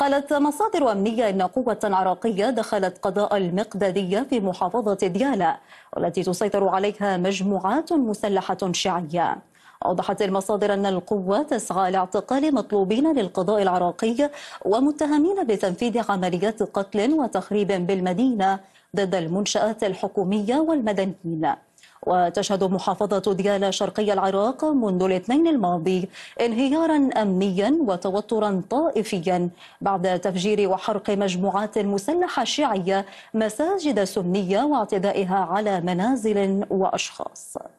قالت مصادر أمنية أن قوة عراقية دخلت قضاء المقدادية في محافظة ديالى والتي تسيطر عليها مجموعات مسلحة شيعية أوضحت المصادر أن القوة تسعى لاعتقال مطلوبين للقضاء العراقي ومتهمين بتنفيذ عمليات قتل وتخريب بالمدينة ضد المنشآت الحكومية والمدنيين وتشهد محافظة ديالى شرقي العراق منذ الاثنين الماضي انهيارا أمنيا وتوترا طائفيا بعد تفجير وحرق مجموعات مسلحة شيعية مساجد سنية واعتدائها على منازل وأشخاص